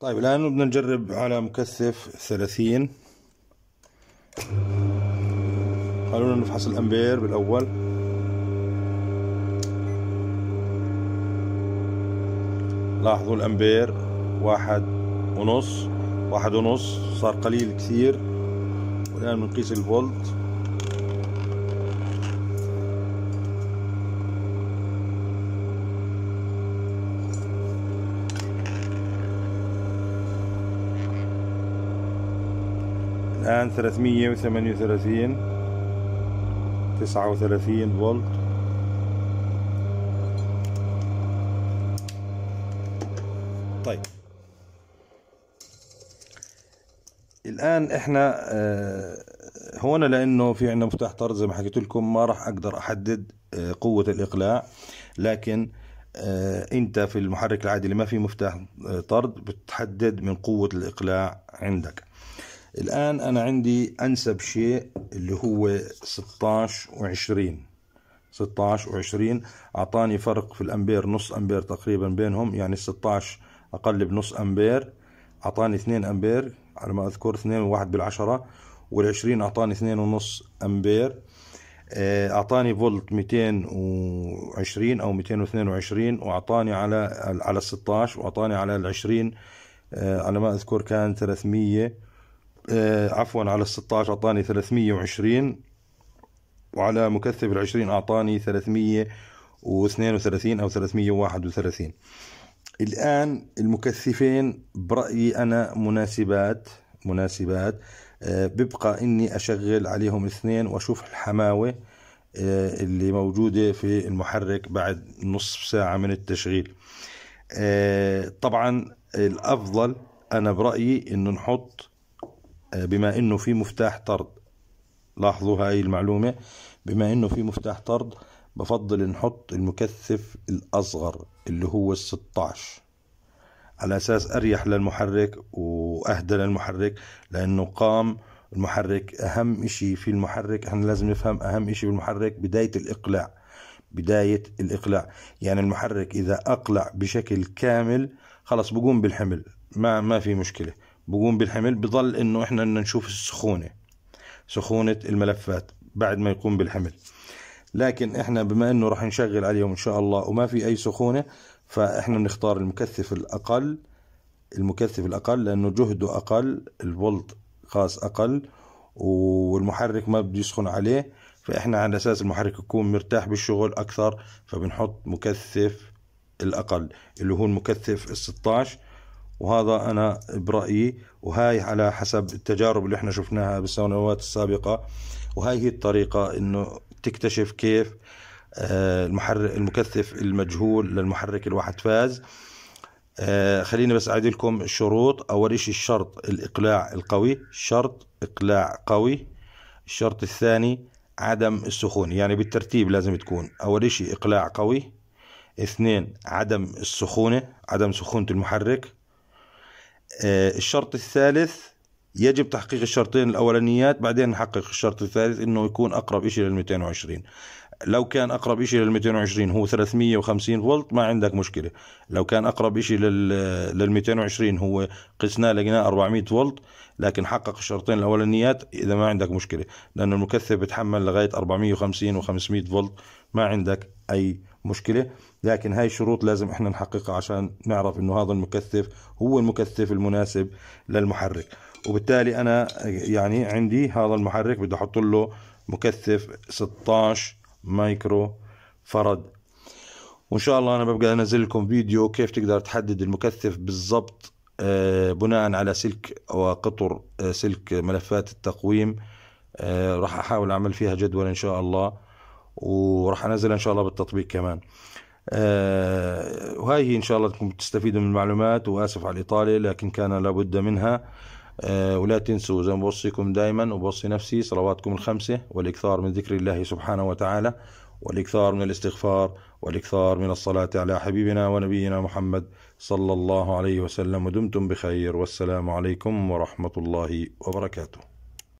طيب الآن بدنا نجرب على مكثف ثلاثين خلونا نفحص الأمبير بالأول لاحظوا الأمبير واحد ونص واحد ونص صار قليل كثير والآن بنقيس الفولت الآن 338 39 فولت طيب الآن احنا آه، هون لأنه في عندنا مفتاح طرد زي ما حكيت لكم ما راح أقدر أحدد آه، قوة الإقلاع لكن آه، انت في المحرك العادي اللي ما في مفتاح طرد بتحدد من قوة الإقلاع عندك الآن أنا عندي أنسب شيء اللي هو 16 و20 16 و20 أعطاني فرق في الأمبير نص أمبير تقريبا بينهم يعني 16 أقل بنص أمبير أعطاني 2 أمبير على ما أذكر 2 و1 بالعشرة وال20 أعطاني 2.5 أمبير آه، أعطاني فولت 220 أو 222 وأعطاني على على 16 وأعطاني على ال 20 آه، على ما أذكر كان 300 آه، عفوا على ال 16 اعطاني 320 وعلى مكثف ال 20 اعطاني 332 او 331 الان المكثفين برايي انا مناسبات مناسبات آه، ببقى اني اشغل عليهم اثنين واشوف الحماوه آه، اللي موجوده في المحرك بعد نصف ساعه من التشغيل طبعا الافضل انا برايي انه نحط آه، بما انه في مفتاح طرد لاحظوا هاي المعلومة بما انه في مفتاح طرد بفضل نحط المكثف الاصغر اللي هو ال 16 على اساس اريح للمحرك واهدى للمحرك لانه قام المحرك اهم اشي في المحرك احنا لازم نفهم اهم اشي في المحرك بداية الاقلاع بداية الاقلاع يعني المحرك اذا اقلع بشكل كامل خلص بقوم بالحمل ما ما في مشكله بقوم بالحمل بضل انه احنا نشوف السخونه سخونه الملفات بعد ما يقوم بالحمل لكن احنا بما انه راح نشغل عليهم ان شاء الله وما في اي سخونه فاحنا بنختار المكثف الاقل المكثف الاقل لانه جهده اقل الفولت خاص اقل والمحرك ما بده يسخن عليه فاحنا على اساس المحرك يكون مرتاح بالشغل اكثر فبنحط مكثف الاقل اللي هو المكثف ال 16 وهذا أنا برأيي وهاي على حسب التجارب اللي احنا شفناها بالسنوات السابقة وهاي هي الطريقة أنه تكتشف كيف آه، المحرك المكثف المجهول للمحرك الواحد فاز آه، خليني بس أعيد لكم الشروط أول شيء الشرط الإقلاع القوي شرط إقلاع قوي الشرط الثاني عدم السخون يعني بالترتيب لازم تكون أول شيء إقلاع قوي اثنين عدم السخونة عدم سخونة المحرك آه، الشرط الثالث يجب تحقيق الشرطين الأولانيات بعدين نحقق الشرط الثالث أنه يكون أقرب شيء لل 220 لو كان أقرب شيء لل 220 هو 350 فولت ما عندك مشكلة لو كان أقرب شيء لل 220 هو قسناه لقيناه 400 فولت لكن حقق الشرطين الأولانيات إذا ما عندك مشكلة لانه المكثف بيتحمل لغاية 450 و500 فولت ما عندك أي مشكلة لكن هاي الشروط لازم احنا نحققها عشان نعرف انه هذا المكثف هو المكثف المناسب للمحرك وبالتالي انا يعني عندي هذا المحرك بدي احط له مكثف 16 مايكرو فرد وان شاء الله انا ببقى انزل لكم فيديو كيف تقدر تحدد المكثف بالضبط آه، بناء على سلك وقطر آه، سلك ملفات التقويم آه، راح احاول اعمل فيها جدول ان شاء الله وراح انزلها ان شاء الله بالتطبيق كمان آه وهاي ان شاء الله تكون تستفيدوا من المعلومات واسف على الاطاله لكن كان لابد منها آه ولا تنسوا زي ما بوصيكم دائما وبوصي نفسي صلواتكم الخمسه والاكثار من ذكر الله سبحانه وتعالى والاكثار من الاستغفار والاكثار من الصلاه على حبيبنا ونبينا محمد صلى الله عليه وسلم ودمتم بخير والسلام عليكم ورحمه الله وبركاته